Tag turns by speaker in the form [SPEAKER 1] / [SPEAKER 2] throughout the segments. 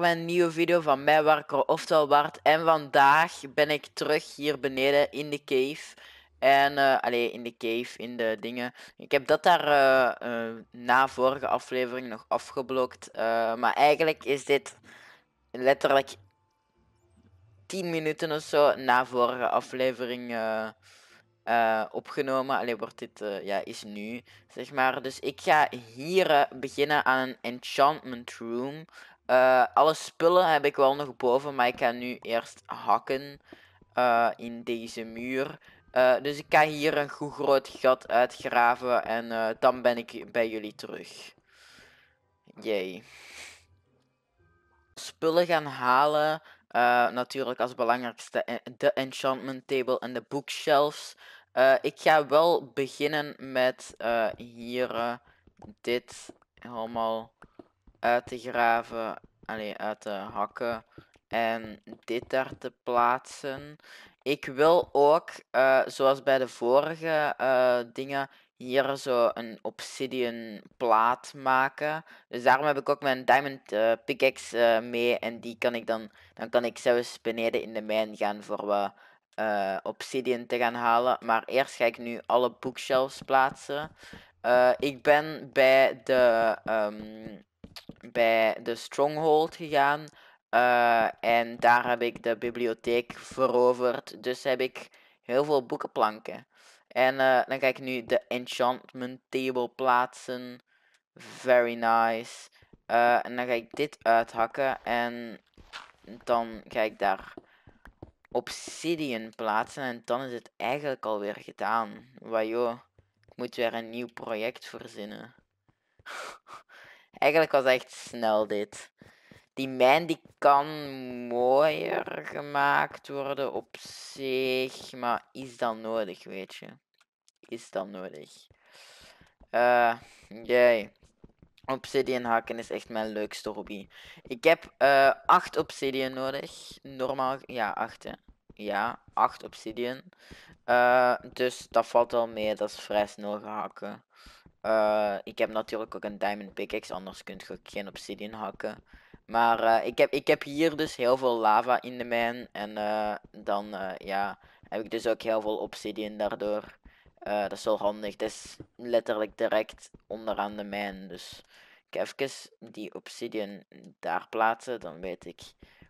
[SPEAKER 1] weer mijn nieuwe video van mij, Warker oftewel Bart. En vandaag ben ik terug hier beneden in de cave. En, uh, eh, alleen in de cave, in de dingen. Ik heb dat daar eh, eh, na vorige aflevering nog afgeblokt. maar eigenlijk is dit letterlijk 10 minuten of zo na vorige aflevering opgenomen. Alleen wordt dit, ja, is nu, zeg maar. Dus ik ga hier beginnen aan een enchantment room. Eh, alle spullen heb ik wel nog boven, maar ik ga nu eerst hakken eh, in deze muur. Eh, dus ik ga hier een goed groot gat uitgraven en dan ben ik bij jullie terug. Jee. Spullen gaan halen. natuurlijk als belangrijkste de enchantment table en de bookshelves. ik ga wel beginnen met hier dit helemaal uit te graven, Allee uit te hakken en dit daar te plaatsen. Ik wil ook, eh, zoals bij de vorige eh, dingen, hier zo een obsidian plaat maken. Dus daarom heb ik ook mijn diamond uh, pickaxe mee. En die kan ik dan, dan kan ik zelfs beneden in de mijn gaan voor wat obsidian te gaan halen. Maar eerst ga ik nu alle bookshelves plaatsen. ik ben bij de... Ehm, bij de Stronghold gegaan. Eh, en daar heb ik de bibliotheek veroverd. Dus heb ik heel veel boekenplanken. En eh, dan ga ik nu de enchantment table plaatsen. Very nice. Eh, en dan ga ik dit uithakken. En dan ga ik daar obsidian plaatsen. En dan is het eigenlijk alweer gedaan. Wajo, ik moet weer een nieuw project verzinnen. Eigenlijk was echt snel dit. Die mijn die kan mooier gemaakt worden op zich, maar is dat nodig, weet je? Is dat nodig? Eh, uh, Obsidian hakken is echt mijn leukste hobby. Ik heb 8 eh, obsidian nodig. Normaal, ja, 8 hè. Ja, 8 obsidian. Uh, dus dat valt wel mee, dat is vrij snel hakken eh, ik heb natuurlijk ook een diamond pickaxe, anders kun je ook geen obsidian hakken. Maar eh, ik, heb, ik heb hier dus heel veel lava in de mijn. En eh, dan ja, heb ik dus ook heel veel obsidian daardoor. dat is wel handig. Dat is letterlijk direct onderaan de mijn. Dus ik even die obsidian daar plaatsen. Dan weet ik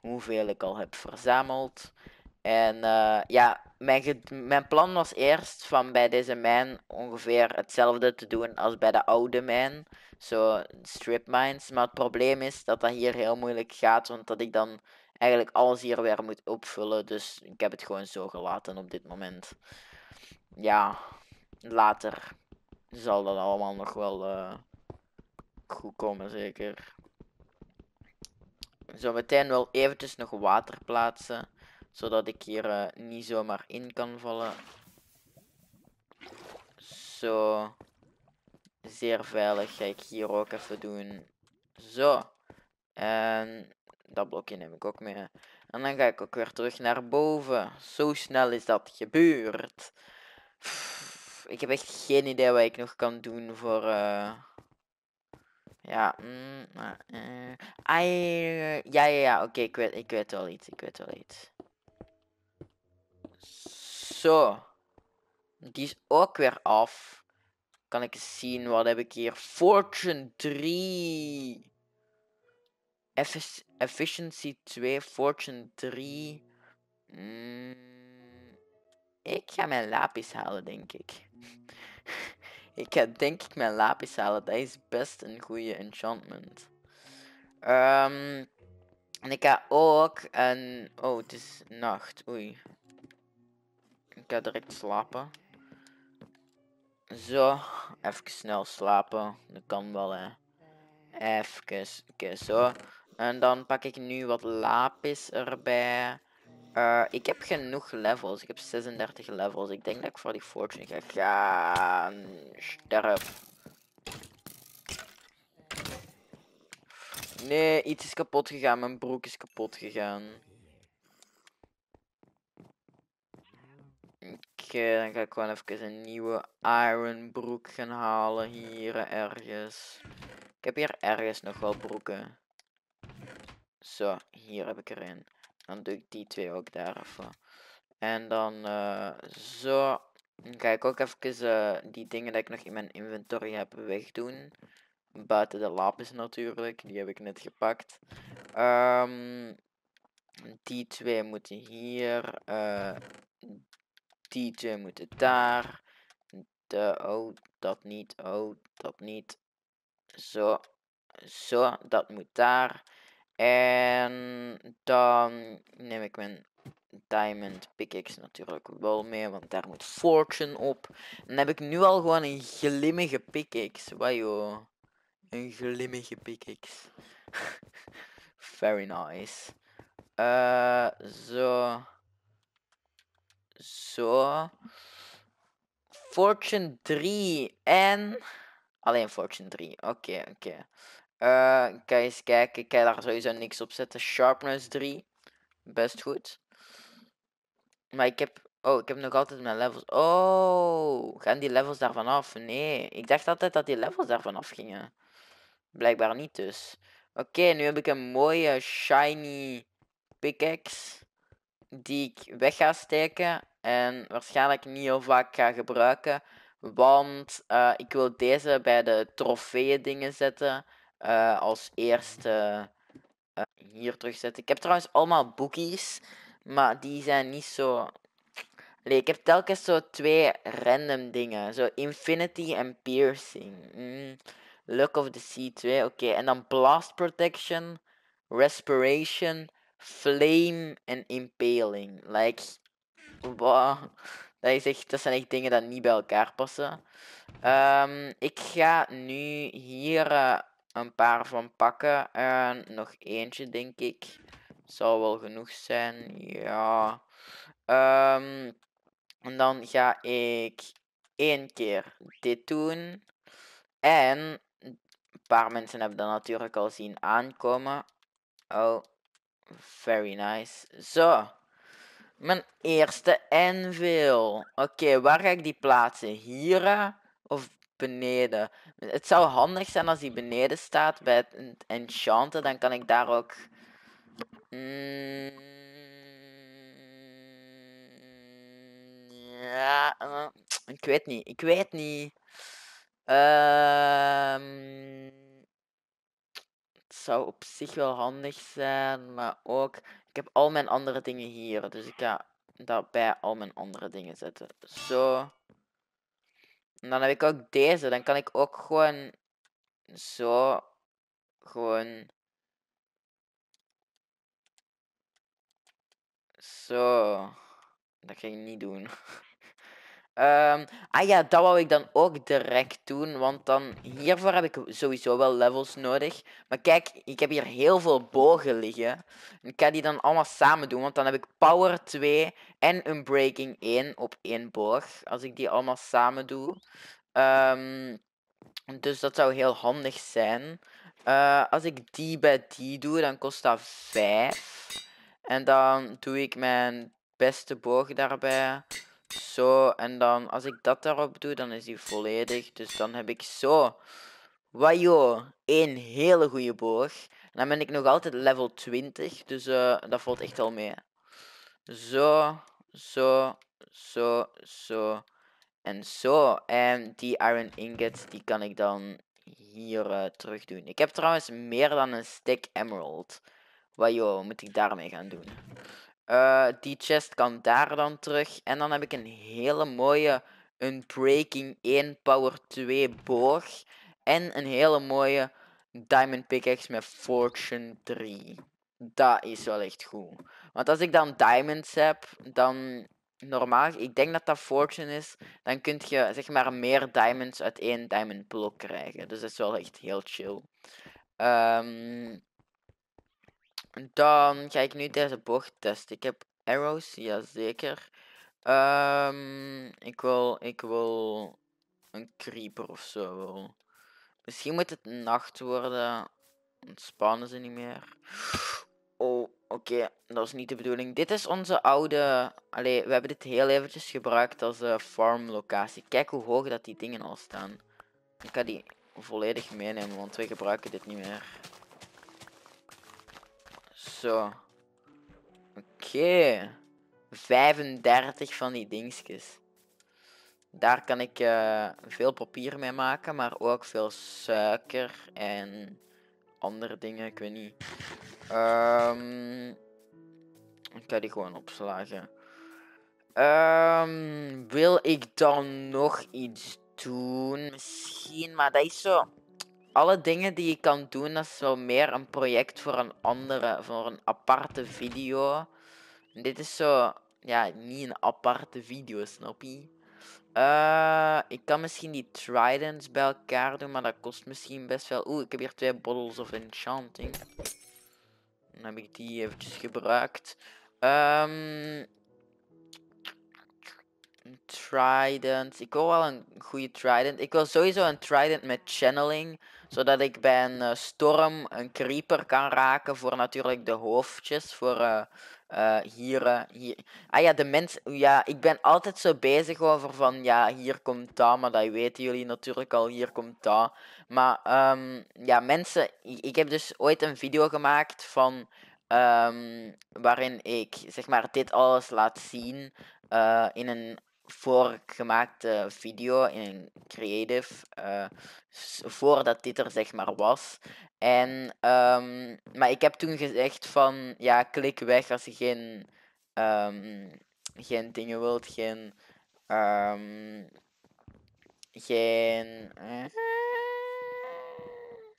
[SPEAKER 1] hoeveel ik al heb verzameld. En ja, mijn, mijn plan was eerst van bij deze mijn ongeveer hetzelfde te doen als bij de oude mijn. Zo strip mines. Maar het probleem is dat dat hier heel moeilijk gaat. Want dat ik dan eigenlijk alles hier weer moet opvullen. Dus ik heb het gewoon zo gelaten op dit moment. Ja, later zal dat allemaal nog wel eh, goed komen zeker. meteen wel eventjes nog water plaatsen zodat ik hier eh, niet zomaar in kan vallen. Zo. Zeer veilig ga ik hier ook even doen. Zo. En dat blokje neem ik ook mee. En dan ga ik ook weer terug naar boven. Zo snel is dat gebeurd. ik heb echt geen idee wat ik nog kan doen voor... Eh, ja. Mm, eh, ja, ja, ja. Oké, ik, weet, ik weet wel iets. Ik weet wel iets. Zo. Die is ook weer af. Kan ik eens zien, wat heb ik hier? Fortune 3. efficiency 2, Fortune 3. Hmm, ik ga mijn lapis halen, denk ik. ik ga denk ik mijn lapis halen. Dat is best een goede enchantment. Ehm, en ik ga ook een... Oh, het is nacht. Oei ga direct slapen. Zo, even snel slapen. Dat kan wel, hè. Even, okay, zo. En dan pak ik nu wat lapis erbij. Eh, ik heb genoeg levels. Ik heb 36 levels. Ik denk dat ik voor die fortune ga gaan. Sterf. Nee, iets is kapot gegaan. Mijn broek is kapot gegaan. Dan ga ik gewoon even een nieuwe iron broek gaan halen. Hier ergens. Ik heb hier ergens nog wel broeken. Zo, hier heb ik er een. Dan doe ik die twee ook daar even. En dan eh, zo. Dan ga ik ook even eh, die dingen dat ik nog in mijn inventory heb wegdoen. Buiten de lapis natuurlijk. Die heb ik net gepakt. Ehm, die twee moeten hier. Uh, DJ moet het daar. De, oh, dat niet. Oh, dat niet. Zo. Zo, dat moet daar. En dan neem ik mijn diamond pickaxe natuurlijk wel mee, want daar moet fortune op. En dan heb ik nu al gewoon een glimmige pickaxe. Wajo. Een glimmige pickaxe. Very nice. Uh, zo. Zo. Fortune 3 en... Alleen Fortune 3. Oké, oké. Okay. kan je eens kijken. Ik kan daar sowieso niks op zetten. Sharpness 3. Best goed. Maar ik heb... Oh, ik heb nog altijd mijn levels. Oh, gaan die levels daarvan af? Nee, ik dacht altijd dat die levels daarvan af gingen. Blijkbaar niet dus. Oké, nu heb ik een mooie shiny pickaxe die ik weg ga steken en waarschijnlijk niet heel vaak ga gebruiken. Want eh, ik wil deze bij de trofeeën dingen zetten. Eh, als eerste uh, hier terugzetten. Ik heb trouwens allemaal boekies. Maar die zijn niet zo... Nee, ik heb telkens zo twee random dingen. Zo Infinity en Piercing. Mm. Luck of the Sea 2. Oké, en dan Blast Protection. Respiration. Flame en Impaling. Like, wow. Dat, is echt, dat zijn echt dingen dat niet bij elkaar passen. Ehm, ik ga nu hier eh, een paar van pakken. En nog eentje, denk ik. Zou wel genoeg zijn, ja. Ehm, en dan ga ik één keer dit doen. En een paar mensen hebben dat natuurlijk al zien aankomen. Oh, Very nice. Zo. Mijn eerste anvil. Oké, waar ga ik die plaatsen? Hier eh, of beneden? Het zou handig zijn als die beneden staat bij het enchanten. Dan kan ik daar ook... Mm, ja, eh, ik weet niet. Ik weet niet. Ehm zou op zich wel handig zijn, maar ook, ik heb al mijn andere dingen hier, dus ik ga dat bij al mijn andere dingen zetten. Zo. En dan heb ik ook deze, dan kan ik ook gewoon zo, gewoon zo. Dat ging ik niet doen. Ehm, ah ja, dat wou ik dan ook direct doen, want dan hiervoor heb ik sowieso wel levels nodig. Maar kijk, ik heb hier heel veel bogen liggen. Ik ga die dan allemaal samen doen, want dan heb ik power 2 en een breaking 1 op één boog. Als ik die allemaal samen doe. Ehm, dus dat zou heel handig zijn. Eh, als ik die bij die doe, dan kost dat 5. En dan doe ik mijn beste boog daarbij. Zo, en dan als ik dat daarop doe, dan is die volledig. Dus dan heb ik zo. Wajo, één hele goede boog. En dan ben ik nog altijd level 20, dus eh, dat valt echt al mee. Zo, zo, zo, zo en zo. En die iron ingots, die kan ik dan hier eh, terug doen. Ik heb trouwens meer dan een stick emerald. Wajo, moet ik daarmee gaan doen? Eh, die chest kan daar dan terug. En dan heb ik een hele mooie Unbreaking 1 Power 2 boog. En een hele mooie Diamond Pickaxe met Fortune 3. Dat is wel echt goed. Want als ik dan diamonds heb, dan normaal, ik denk dat dat fortune is, dan kun je zeg maar meer diamonds uit één diamond blok krijgen. Dus dat is wel echt heel chill. Ehm. Dan ga ik nu deze bocht testen. Ik heb arrows, jazeker. Um, ehm, ik, wil, ik wil een creeper of zo. Misschien moet het nacht worden. Ontspannen ze niet meer. Oh, oké. Dat is niet de bedoeling. Dit is onze oude... Allee, we hebben dit heel eventjes gebruikt als eh, farmlocatie. Kijk hoe hoog dat die dingen al staan. Ik ga die volledig meenemen, want we gebruiken dit niet meer zo. Oké. 35 van die dingetjes. Daar kan ik eh, veel papier mee maken, maar ook veel suiker en andere dingen, ik weet niet. Um, ik ga die gewoon opslagen. Ehm, wil ik dan nog iets doen? Misschien, maar dat is zo alle dingen die je kan doen, dat is wel meer een project voor een andere, voor een aparte video. dit is zo, ja, niet een aparte video, snap je? Eh, ik kan misschien die tridents bij elkaar doen, maar dat kost misschien best wel. Oeh, ik heb hier twee bottles of enchanting. Dan heb ik die eventjes gebruikt. Um, trident. Ik wil wel een goede trident. Ik wil sowieso een trident met channeling zodat ik bij een eh, storm een creeper kan raken voor natuurlijk de hoofdjes. Voor uh, hier, hier. Ah ja, de mens. Ja, ik ben altijd zo bezig over van. Ja, hier komt dat. Maar dat weten jullie natuurlijk al. Hier komt dat. Maar ehm, ja, mensen. Ik heb dus ooit een video gemaakt van. Ehm, waarin ik zeg maar dit alles laat zien. in een voor gemaakte video in Creative, eh, voordat dit er zeg maar was. En, ehm, maar ik heb toen gezegd van, ja, klik weg als je geen, ehm, geen dingen wilt, geen, ehm, geen, eh,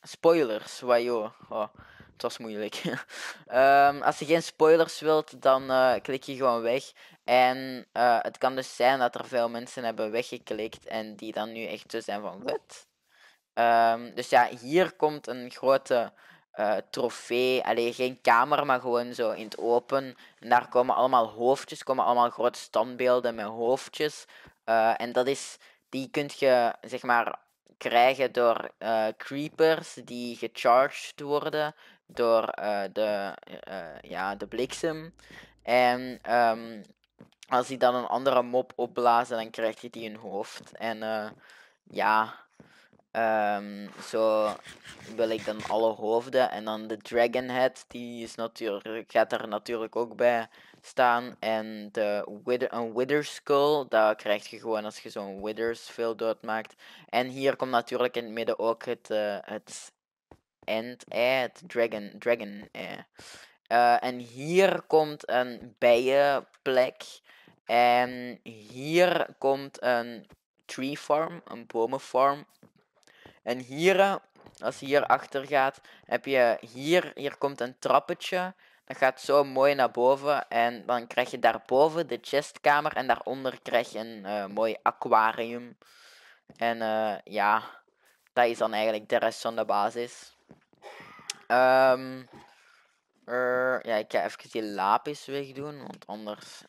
[SPEAKER 1] spoilers, wajo. Oh. Het was moeilijk. Ehm, als je geen spoilers wilt, dan eh, klik je gewoon weg. En eh, het kan dus zijn dat er veel mensen hebben weggeklikt en die dan nu echt zo zijn van wat? Ehm, dus ja, hier komt een grote eh, trofee. Allee, geen kamer, maar gewoon zo in het open. En daar komen allemaal hoofdjes, komen allemaal grote standbeelden met hoofdjes. en dat is, die kun je zeg maar krijgen door eh, creepers die gecharged worden door eh, de, eh, ja, de bliksem. En ehm, als die dan een andere mop opblazen, dan krijg je die een hoofd. En ja, ehm, zo wil ik dan alle hoofden. En dan de Dragon Head, die is natuurlijk, gaat er natuurlijk ook bij staan. En de wither, een Wither Skull, dat krijg je gewoon als je zo'n withers veel doodmaakt. En hier komt natuurlijk in het midden ook het, eh, het End-ei, eh, het Dragon, dragon eh. eh en hier komt een bijenplek. En hier komt een tree farm, een farm. En hier, als je hier achter gaat, heb je hier, hier komt een trappetje. Dat gaat zo mooi naar boven. En dan krijg je daarboven de chestkamer. En daaronder krijg je een eh, mooi aquarium. En eh, ja, dat is dan eigenlijk de rest van de basis. Ehm, ja, ik ga even die lapis wegdoen. Want anders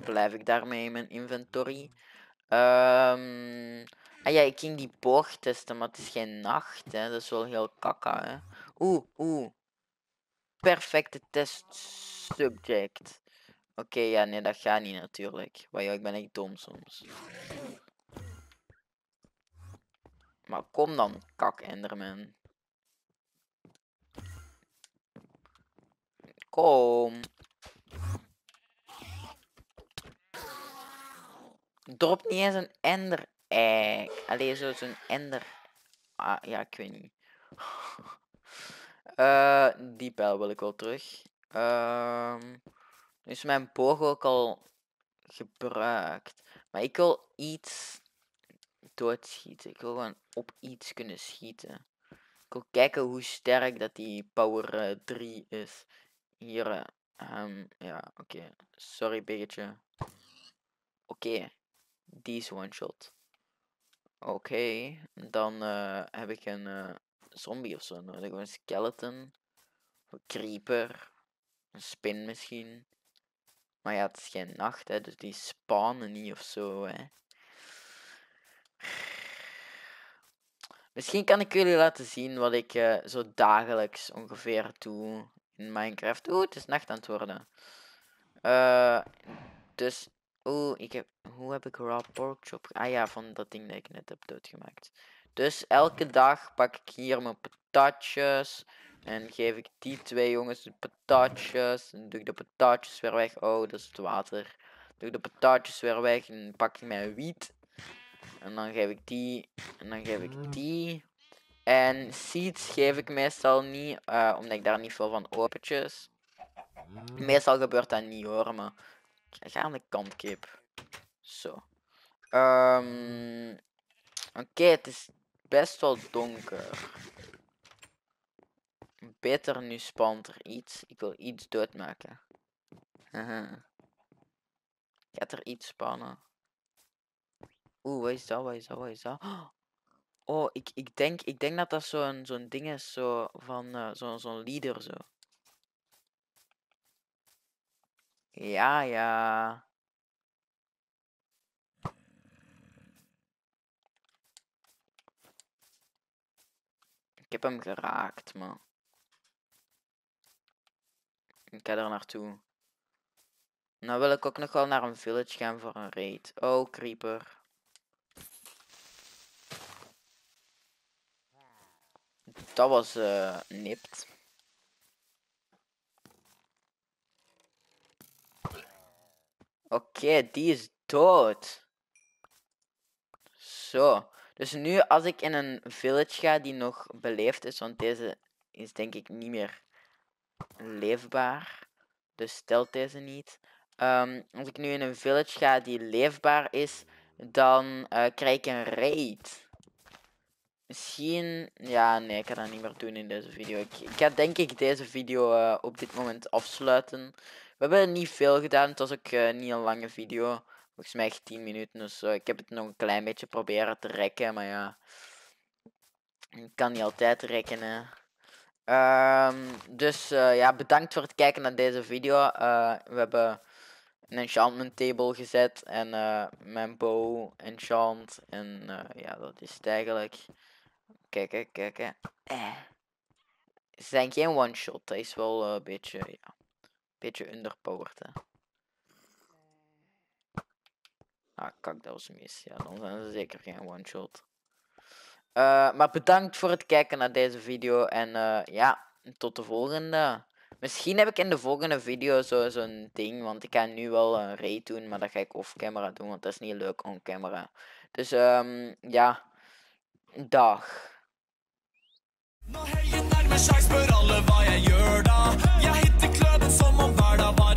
[SPEAKER 1] blijf ik daarmee in mijn inventory. Um, ah ja, ik ging die boog testen, maar het is geen nacht. Hè. Dat is wel heel kaka Hè. Oeh, oeh perfecte testsubject. Oké, ja, nee, dat gaat niet natuurlijk. Maar ja, ik ben echt dom soms. Maar kom dan, kak Enderman. Kom. Drop niet eens een ender egg. Alleen zo'n ender... Ah, ja, ik weet niet. Eh, die pijl wil ik wel terug. Uh, is mijn boog ook al gebruikt. Maar ik wil iets doodschieten. Ik wil gewoon op iets kunnen schieten. Ik wil kijken hoe sterk dat die power 3 eh, is. Hier, eh, ehm, ja, oké. Sorry, beetje. Oké, die is one shot. Oké, okay. dan heb ik een zombie of zo nodig. Een skeleton. Een creeper. Een spin misschien. Maar ja, het is geen nacht, hè, dus die spawnen niet of zo. Hè. Misschien kan ik jullie laten zien wat ik eh, zo dagelijks ongeveer doe in Minecraft. Oeh, het is nacht aan het worden. Eh, dus, oeh, ik heb, hoe heb ik raw porkchop? Ah ja, van dat ding dat ik net heb doodgemaakt. Dus elke dag pak ik hier mijn patatjes. En geef ik die twee jongens de patatjes. En doe ik de patatjes weer weg. Oh, dat is het water. Doe ik de patatjes weer weg. En pak ik mijn wiet. En dan geef ik die. En dan geef ik mm. die. En seeds geef ik meestal niet. Eh, omdat ik daar niet veel van opentjes. Mm. Meestal gebeurt dat niet hoor. Maar ga aan de kant, kip. Zo. Ehm, oké, het is best wel donker. Beter nu spant er iets. Ik wil iets doodmaken. Haha. Ga er iets spannen? Oeh, wat is dat? Wat is dat? Wat is dat? Oh, ik, ik, denk, ik denk dat dat zo'n zo'n ding is. Zo van eh, zo'n zo'n leader zo. Ja, ja. Ik heb hem geraakt, man. Ik ga er naartoe. Nou wil ik ook nog wel naar een village gaan voor een raid. Oh, creeper. Dat was eh nipt. Oké, die is dood. Zo. Dus nu, als ik in een village ga die nog beleefd is, want deze is denk ik niet meer leefbaar. Dus stelt deze niet. Ehm, als ik nu in een village ga die leefbaar is, dan eh, krijg ik een raid. Misschien... Ja, nee, ik kan dat niet meer doen in deze video. Ik, ga denk ik deze video eh, op dit moment afsluiten. We hebben niet veel gedaan. Het was ook eh, niet een lange video volgens mij echt 10 minuten of zo. Ik heb het nog een klein beetje proberen te rekken, maar ja. Ik kan niet altijd rekken, hè. Ehm, dus eh, ja, bedankt voor het kijken naar deze video. Eh, we hebben een enchantment table gezet en eh, mijn bow enchant. En ja, dat is het eigenlijk. Kijk, kijk, kijk. Eh. Ze zijn geen one-shot, dat is wel een beetje, ja, beetje underpowered. Hè. Ah, kak, dat was mis. Ja, dan zijn ze zeker geen one-shot. Eh, maar bedankt voor het kijken naar deze video. En eh, ja, tot de volgende. Misschien heb ik in de volgende video zo'n ding. Want ik ga nu wel een raid doen. Maar dat ga ik off-camera doen. Want dat is niet leuk on-camera. Dus ehm, ja. Dag. Nou, dag